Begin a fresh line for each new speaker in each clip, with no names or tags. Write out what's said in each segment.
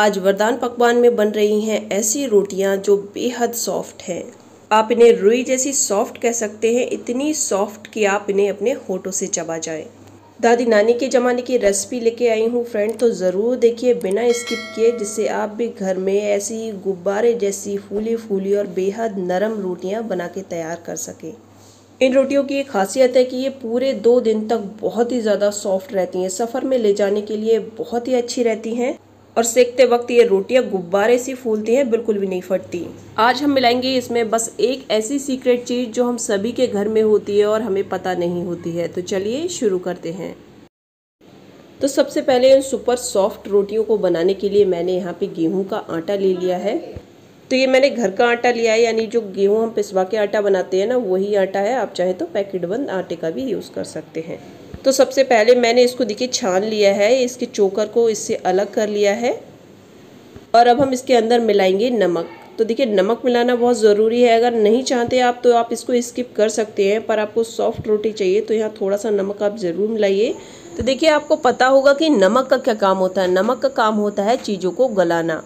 आज वरदान पकवान में बन रही हैं ऐसी रोटियां जो बेहद सॉफ्ट हैं आप इन्हें रुई जैसी सॉफ्ट कह सकते हैं इतनी सॉफ्ट कि आप इन्हें अपने होठों से चबा जाए दादी नानी के ज़माने की रेसिपी लेके आई हूँ फ्रेंड तो ज़रूर देखिए बिना स्किप किए जिससे आप भी घर में ऐसी गुब्बारे जैसी फूली फूली और बेहद नरम रोटियाँ बना के तैयार कर सकें इन रोटियों की एक खासियत है कि ये पूरे दो दिन तक बहुत ही ज़्यादा सॉफ्ट रहती हैं सफ़र में ले जाने के लिए बहुत ही अच्छी रहती हैं और सेकते वक्त ये रोटियाँ गुब्बारे सी फूलती हैं बिल्कुल भी नहीं फटती आज हम मिलाएंगे इसमें बस एक ऐसी सीक्रेट चीज़ जो हम सभी के घर में होती है और हमें पता नहीं होती है तो चलिए शुरू करते हैं तो सबसे पहले इन सुपर सॉफ्ट रोटियों को बनाने के लिए मैंने यहाँ पे गेहूँ का आटा ले लिया है तो ये मैंने घर का आटा लिया है यानी जो गेहूँ हम पिसवा के आटा बनाते हैं ना वही आटा है आप चाहे तो पैकेट बंद आटे का भी यूज़ कर सकते हैं तो सबसे पहले मैंने इसको देखिए छान लिया है इसके चोकर को इससे अलग कर लिया है और अब हम इसके अंदर मिलाएंगे नमक तो देखिए नमक मिलाना बहुत ज़रूरी है अगर नहीं चाहते आप तो आप इसको स्किप कर सकते हैं पर आपको सॉफ्ट रोटी चाहिए तो यहाँ थोड़ा सा नमक आप ज़रूर मिलाइए तो देखिए आपको पता होगा कि नमक का क्या काम होता है नमक का काम होता है चीज़ों को गलाना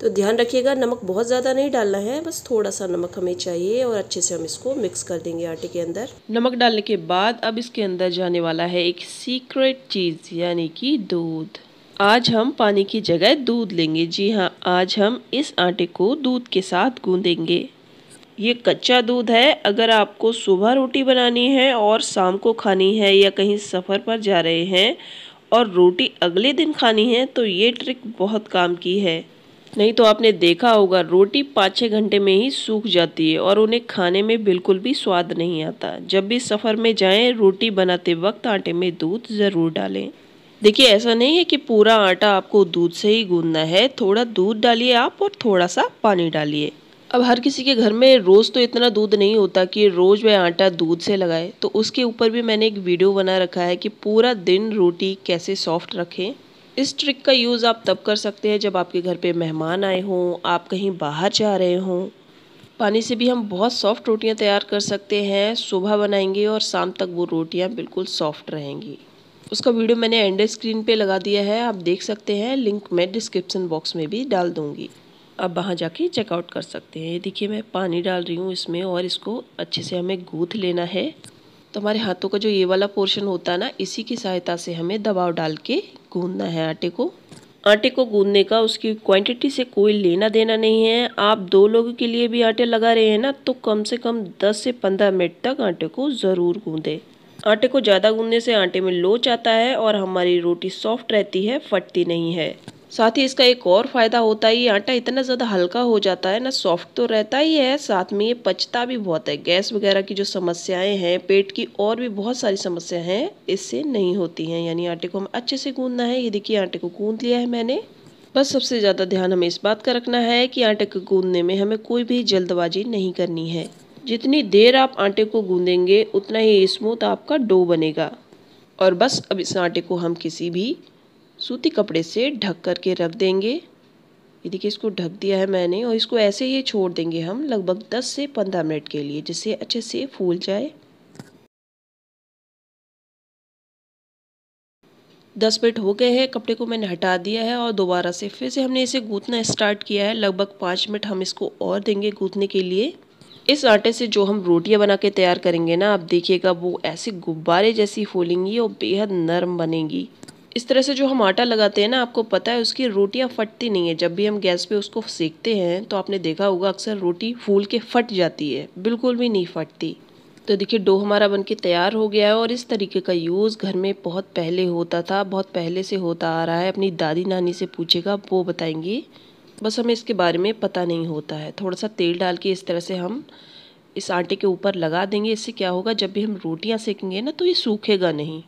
तो ध्यान रखिएगा नमक बहुत ज़्यादा नहीं डालना है बस थोड़ा सा नमक हमें चाहिए और अच्छे से हम इसको मिक्स कर देंगे आटे के अंदर नमक डालने के बाद अब इसके अंदर जाने वाला है एक सीक्रेट चीज़ यानी कि दूध आज हम पानी की जगह दूध लेंगे जी हाँ आज हम इस आटे को दूध के साथ गूँधेंगे ये कच्चा दूध है अगर आपको सुबह रोटी बनानी है और शाम को खानी है या कहीं सफ़र पर जा रहे हैं और रोटी अगले दिन खानी है तो ये ट्रिक बहुत काम की है नहीं तो आपने देखा होगा रोटी पाँच छः घंटे में ही सूख जाती है और उन्हें खाने में बिल्कुल भी स्वाद नहीं आता जब भी सफ़र में जाएं रोटी बनाते वक्त आटे में दूध ज़रूर डालें देखिए ऐसा नहीं है कि पूरा आटा आपको दूध से ही गूंदना है थोड़ा दूध डालिए आप और थोड़ा सा पानी डालिए अब हर किसी के घर में रोज़ तो इतना दूध नहीं होता कि रोज़ वह आटा दूध से लगाए तो उसके ऊपर भी मैंने एक वीडियो बना रखा है कि पूरा दिन रोटी कैसे सॉफ्ट रखें इस ट्रिक का यूज़ आप तब कर सकते हैं जब आपके घर पे मेहमान आए हों आप कहीं बाहर जा रहे हों पानी से भी हम बहुत सॉफ्ट रोटियां तैयार कर सकते हैं सुबह बनाएंगे और शाम तक वो रोटियां बिल्कुल सॉफ्ट रहेंगी उसका वीडियो मैंने एंड स्क्रीन पे लगा दिया है आप देख सकते हैं लिंक मैं डिस्क्रिप्सन बॉक्स में भी डाल दूँगी आप वहाँ जाके चेकआउट कर सकते हैं देखिए मैं पानी डाल रही हूँ इसमें और इसको अच्छे से हमें गूँथ लेना है तो हमारे हाथों का जो ये वाला पोर्शन होता है ना इसी की सहायता से हमें दबाव डाल के गूंदना है आटे को आटे को गूंदने का उसकी क्वांटिटी से कोई लेना देना नहीं है आप दो लोगों के लिए भी आटे लगा रहे हैं ना तो कम से कम 10 से 15 मिनट तक आटे को ज़रूर गूंदे आटे को ज़्यादा गूंदने से आटे में लोच आता है और हमारी रोटी सॉफ्ट रहती है फटती नहीं है साथ ही इसका एक और फ़ायदा होता है ये आटा इतना ज़्यादा हल्का हो जाता है ना सॉफ्ट तो रहता ही है साथ में ये पचता भी बहुत है गैस वगैरह की जो समस्याएं हैं पेट की और भी बहुत सारी समस्याएं हैं इससे नहीं होती हैं यानी आटे को हमें अच्छे से गूंदना है ये देखिए आटे को गूंद लिया है मैंने बस सबसे ज़्यादा ध्यान हमें इस बात का रखना है कि आटे को गूंदने में हमें कोई भी जल्दबाजी नहीं करनी है जितनी देर आप आटे को गूँदेंगे उतना ही स्मूथ आपका डो बनेगा और बस अब इस आटे को हम किसी भी सूती कपड़े से ढक कर के रख देंगे ये देखिए इसको ढक दिया है मैंने और इसको ऐसे ही छोड़ देंगे हम लगभग 10 से 15 मिनट के लिए जिससे अच्छे से फूल जाए 10 मिनट हो गए हैं कपड़े को मैंने हटा दिया है और दोबारा से फिर से हमने इसे गूँथना स्टार्ट किया है लगभग पाँच मिनट हम इसको और देंगे गूंथने के लिए इस आटे से जो हम रोटियां बना के तैयार करेंगे ना आप देखिएगा वो ऐसे गुब्बारे जैसी फूलेंगी और बेहद नरम बनेगी इस तरह से जो हम आटा लगाते हैं ना आपको पता है उसकी रोटियां फटती नहीं है जब भी हम गैस पे उसको सेकते हैं तो आपने देखा होगा अक्सर रोटी फूल के फट जाती है बिल्कुल भी नहीं फटती तो देखिए डो हमारा बनके तैयार हो गया है और इस तरीके का यूज़ घर में बहुत पहले होता था बहुत पहले से होता आ रहा है अपनी दादी नानी से पूछेगा वो बताएंगी बस हमें इसके बारे में पता नहीं होता है थोड़ा सा तेल डाल के इस तरह से हम इस आटे के ऊपर लगा देंगे इससे क्या होगा जब भी हम रोटियां सेकेंगे ना तो ये सूखेगा नहीं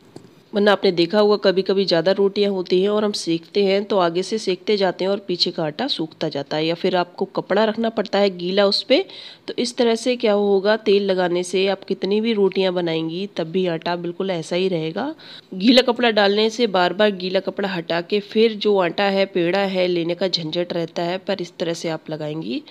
वरना आपने देखा होगा कभी कभी ज़्यादा रोटियां होती हैं और हम सेकते हैं तो आगे से सेकते जाते हैं और पीछे का आटा सूखता जाता है या फिर आपको कपड़ा रखना पड़ता है गीला उस पर तो इस तरह से क्या होगा तेल लगाने से आप कितनी भी रोटियां बनाएंगी तब भी आटा बिल्कुल ऐसा ही रहेगा गीला कपड़ा डालने से बार बार गीला कपड़ा हटा के फिर जो आटा है पेड़ा है लेने का झंझट रहता है पर इस तरह से आप लगाएंगी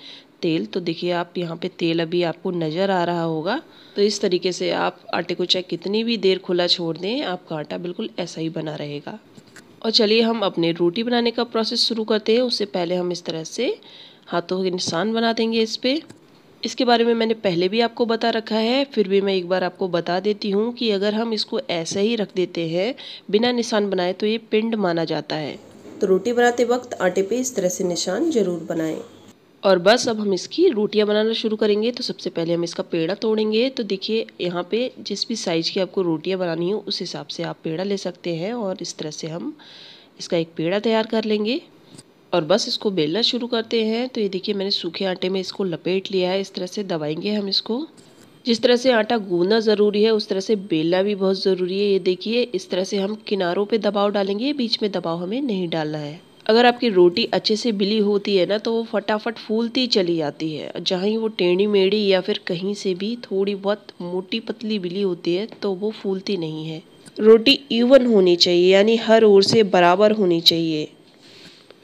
तेल तो देखिए आप यहाँ पे तेल अभी आपको नज़र आ रहा होगा तो इस तरीके से आप आटे को चाहे कितनी भी देर खुला छोड़ दें आपका आटा बिल्कुल ऐसा ही बना रहेगा और चलिए हम अपने रोटी बनाने का प्रोसेस शुरू करते हैं उससे पहले हम इस तरह से हाथों के निशान बना देंगे इस पर इसके बारे में मैंने पहले भी आपको बता रखा है फिर भी मैं एक बार आपको बता देती हूँ कि अगर हम इसको ऐसे ही रख देते हैं बिना निशान बनाए तो ये पिंड माना जाता है तो रोटी बनाते वक्त आटे पे इस तरह से निशान ज़रूर बनाएं और बस अब हम इसकी रोटियां बनाना शुरू करेंगे तो सबसे पहले हम इसका पेड़ा तोड़ेंगे तो देखिए यहाँ पे जिस भी साइज़ की आपको रोटियां बनानी हो उस हिसाब से आप पेड़ा ले सकते हैं और इस तरह से हम इसका एक पेड़ा तैयार कर लेंगे और बस इसको बेलना शुरू करते हैं तो ये देखिए मैंने सूखे आटे में इसको लपेट लिया है इस तरह से दबाएंगे हम इसको जिस तरह से आटा गूंदना ज़रूरी है उस तरह से बेलना भी बहुत ज़रूरी है ये देखिए इस तरह से हम किनारों पे दबाव डालेंगे बीच में दबाव हमें नहीं डालना है अगर आपकी रोटी अच्छे से बिली होती है ना तो वो फटाफट फूलती चली जाती है जहाँ ही वो टेढ़ी मेढ़ी या फिर कहीं से भी थोड़ी बहुत मोटी पतली बिली होती है तो वो फूलती नहीं है रोटी इवन होनी चाहिए यानी हर ओर से बराबर होनी चाहिए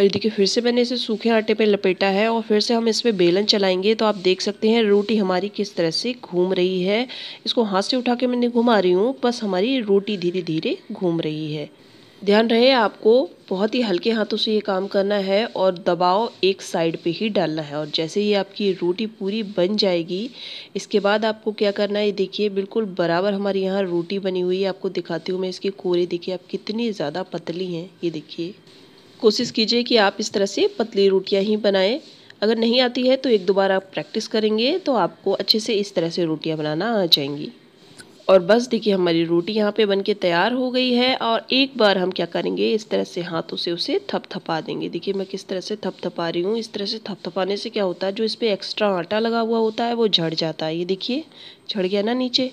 देखिए फिर से मैंने इसे सूखे आटे पर लपेटा है और फिर से हम इस पर बेलन चलाएंगे तो आप देख सकते हैं रोटी हमारी किस तरह से घूम रही है इसको हाथ से उठा के मैंने घुमा रही हूँ बस हमारी रोटी धीरे धीरे घूम रही है ध्यान रहे आपको बहुत ही हल्के हाथों से ये काम करना है और दबाव एक साइड पे ही डालना है और जैसे ही आपकी रोटी पूरी बन जाएगी इसके बाद आपको क्या करना है देखिए बिल्कुल बराबर हमारे यहाँ रोटी बनी हुई है आपको दिखाती हूँ मैं इसके कोरे देखिए आप कितनी ज़्यादा पतली हैं ये देखिए कोशिश कीजिए कि आप इस तरह से पतली रोटियाँ ही बनाएँ अगर नहीं आती है तो एक दो बार आप प्रैक्टिस करेंगे तो आपको अच्छे से इस तरह से रोटियाँ बनाना आ जाएंगी और बस देखिए हमारी रोटी यहाँ पे बनके तैयार हो गई है और एक बार हम क्या करेंगे इस तरह से हाथों से उसे थपथपा देंगे देखिए मैं किस तरह से थपथपा रही हूँ इस तरह से थपथपाने से क्या होता है जो इस पर एक्स्ट्रा आटा लगा हुआ होता है वो झड़ जाता है ये देखिए झड़ गया ना नीचे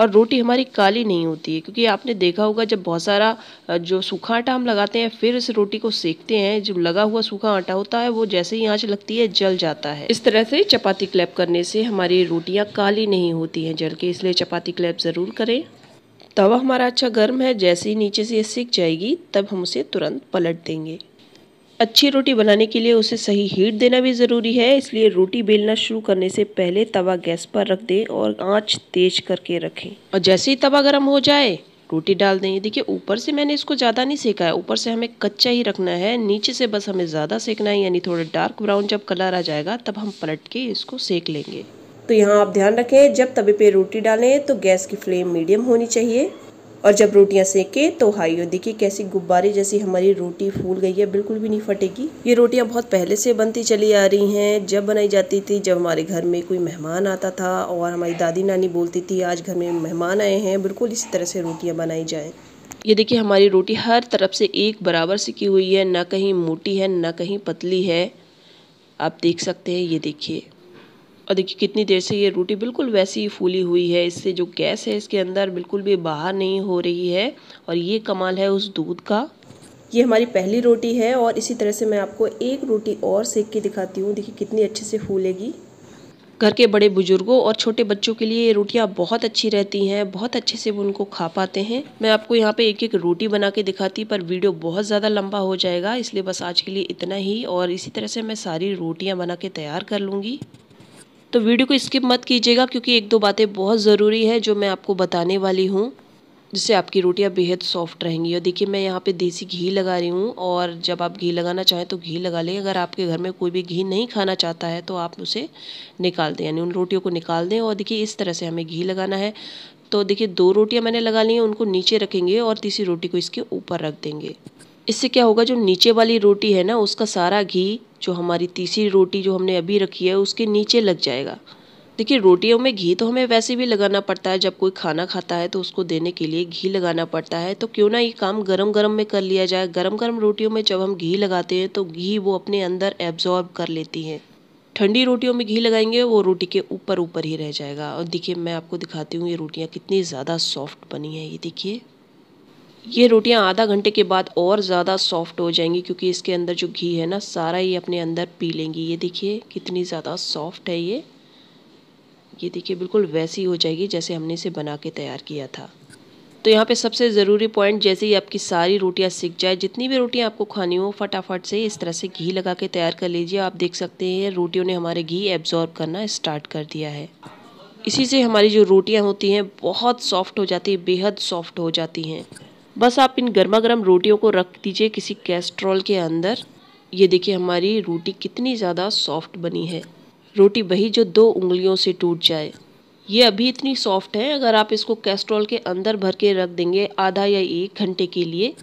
और रोटी हमारी काली नहीं होती है क्योंकि आपने देखा होगा जब बहुत सारा जो सूखा आटा हम लगाते हैं फिर इस रोटी को सेकते हैं जो लगा हुआ सूखा आटा होता है वो जैसे ही आँच लगती है जल जाता है इस तरह से चपाती क्लैप करने से हमारी रोटियाँ काली नहीं होती हैं जल के इसलिए चपाती क्लैप ज़रूर करें तवा हमारा अच्छा गर्म है जैसे ही नीचे से ये सीख जाएगी तब हम उसे तुरंत पलट देंगे अच्छी रोटी बनाने के लिए उसे सही हीट देना भी ज़रूरी है इसलिए रोटी बेलना शुरू करने से पहले तवा गैस पर रख दें और आँच तेज करके रखें और जैसे ही तवा गर्म हो जाए रोटी डाल दें देखिए ऊपर से मैंने इसको ज़्यादा नहीं सेका है ऊपर से हमें कच्चा ही रखना है नीचे से बस हमें ज़्यादा सेकना है यानी थोड़ा डार्क ब्राउन जब कलर आ जाएगा तब हम पलट के इसको सेक लेंगे तो यहाँ आप ध्यान रखें जब तवे पे रोटी डालें तो गैस की फ्लेम मीडियम होनी चाहिए और जब रोटियां सेके तो हो देखिए कैसी गुब्बारे जैसी हमारी रोटी फूल गई है बिल्कुल भी नहीं फटेगी ये रोटियां बहुत पहले से बनती चली आ रही हैं जब बनाई जाती थी जब हमारे घर में कोई मेहमान आता था और हमारी दादी नानी बोलती थी आज घर में मेहमान आए हैं बिल्कुल इसी तरह से रोटियाँ बनाई जाएँ ये देखिए हमारी रोटी हर तरफ से एक बराबर सिकी हुई है ना कहीं मोटी है ना कहीं पतली है आप देख सकते हैं ये देखिए और देखिए कितनी देर से ये रोटी बिल्कुल वैसी ही फूली हुई है इससे जो गैस है इसके अंदर बिल्कुल भी बाहर नहीं हो रही है और ये कमाल है उस दूध का ये हमारी पहली रोटी है और इसी तरह से मैं आपको एक रोटी और सेक के दिखाती हूँ देखिए कितनी अच्छे से फूलेगी घर के बड़े बुजुर्गों और छोटे बच्चों के लिए ये रोटियाँ बहुत अच्छी रहती हैं बहुत अच्छे से वो उनको खा पाते हैं मैं आपको यहाँ पे एक एक रोटी बना के दिखाती पर वीडियो बहुत ज़्यादा लंबा हो जाएगा इसलिए बस आज के लिए इतना ही और इसी तरह से मैं सारी रोटियाँ बना के तैयार कर लूँगी तो वीडियो को स्किप मत कीजिएगा क्योंकि एक दो बातें बहुत ज़रूरी है जो मैं आपको बताने वाली हूँ जिससे आपकी रोटियाँ बेहद सॉफ्ट रहेंगी और देखिए मैं यहाँ पे देसी घी लगा रही हूँ और जब आप घी लगाना चाहें तो घी लगा लें अगर आपके घर में कोई भी घी नहीं खाना चाहता है तो आप उसे निकाल दें यानी उन रोटियों को निकाल दें और देखिए इस तरह से हमें घी लगाना है तो देखिए दो रोटियाँ मैंने लगा ली हैं उनको नीचे रखेंगे और तीसरी रोटी को इसके ऊपर रख देंगे इससे क्या होगा जो नीचे वाली रोटी है ना उसका सारा घी जो हमारी तीसरी रोटी जो हमने अभी रखी है उसके नीचे लग जाएगा देखिए रोटियों में घी तो हमें वैसे भी लगाना पड़ता है जब कोई खाना खाता है तो उसको देने के लिए घी लगाना पड़ता है तो क्यों ना ये काम गरम गरम में कर लिया जाए गरम गरम रोटियों में जब हम घी लगाते हैं तो घी वो अपने अंदर एब्जॉर्ब कर लेती हैं ठंडी रोटियों में घी लगाएंगे वो रोटी के ऊपर ऊपर ही रह जाएगा और देखिए मैं आपको दिखाती हूँ ये रोटियाँ कितनी ज़्यादा सॉफ्ट बनी हैं ये देखिए ये रोटियां आधा घंटे के बाद और ज़्यादा सॉफ्ट हो जाएंगी क्योंकि इसके अंदर जो घी है ना सारा ये अपने अंदर पी लेंगी ये देखिए कितनी ज़्यादा सॉफ्ट है ये ये देखिए बिल्कुल वैसी हो जाएगी जैसे हमने इसे बना के तैयार किया था तो यहाँ पे सबसे ज़रूरी पॉइंट जैसे ही आपकी सारी रोटियाँ सीख जाए जितनी भी रोटियाँ आपको खानी हो फटाफट से इस तरह से घी लगा के तैयार कर लीजिए आप देख सकते हैं रोटियों ने हमारे घी एब्जॉर्ब करना स्टार्ट कर दिया है इसी से हमारी जो रोटियाँ होती हैं बहुत सॉफ्ट हो जाती है बेहद सॉफ्ट हो जाती हैं बस आप इन गर्मा गर्म रोटियों को रख दीजिए किसी कैस्ट्रॉल के अंदर ये देखिए हमारी रोटी कितनी ज़्यादा सॉफ्ट बनी है रोटी बही जो दो उंगलियों से टूट जाए ये अभी इतनी सॉफ्ट है अगर आप इसको कैस्ट्रॉल के अंदर भर के रख देंगे आधा या एक घंटे के लिए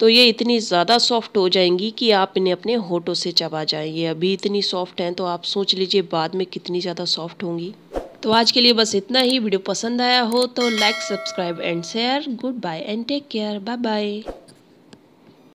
तो ये इतनी ज़्यादा सॉफ्ट हो जाएंगी कि आप इन्हें अपने होठों से चबा जाएं ये अभी इतनी सॉफ्ट हैं तो आप सोच लीजिए बाद में कितनी ज़्यादा सॉफ्ट होंगी तो आज के लिए बस इतना ही वीडियो पसंद आया हो तो like subscribe and share goodbye and take care bye bye